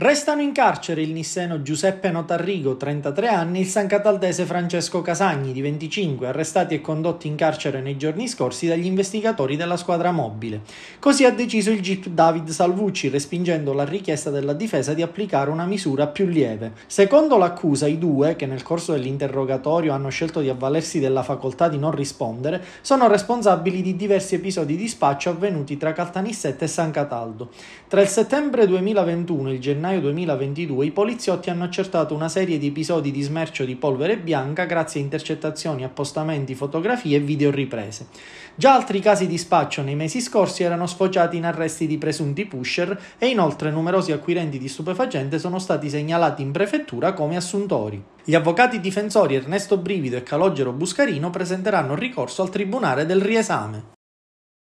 Restano in carcere il nisseno Giuseppe Notarrigo, 33 anni, e il San Cataldese Francesco Casagni, di 25, arrestati e condotti in carcere nei giorni scorsi dagli investigatori della squadra mobile. Così ha deciso il GIP David Salvucci, respingendo la richiesta della difesa di applicare una misura più lieve. Secondo l'accusa, i due, che nel corso dell'interrogatorio hanno scelto di avvalersi della facoltà di non rispondere, sono responsabili di diversi episodi di spaccio avvenuti tra Caltanissette e San Cataldo. Tra il settembre 2021 e il gennaio gennaio 2022 i poliziotti hanno accertato una serie di episodi di smercio di polvere bianca grazie a intercettazioni, appostamenti, fotografie e videoriprese. Già altri casi di spaccio nei mesi scorsi erano sfociati in arresti di presunti pusher e inoltre numerosi acquirenti di stupefacente sono stati segnalati in prefettura come assuntori. Gli avvocati difensori Ernesto Brivido e Calogero Buscarino presenteranno ricorso al Tribunale del riesame.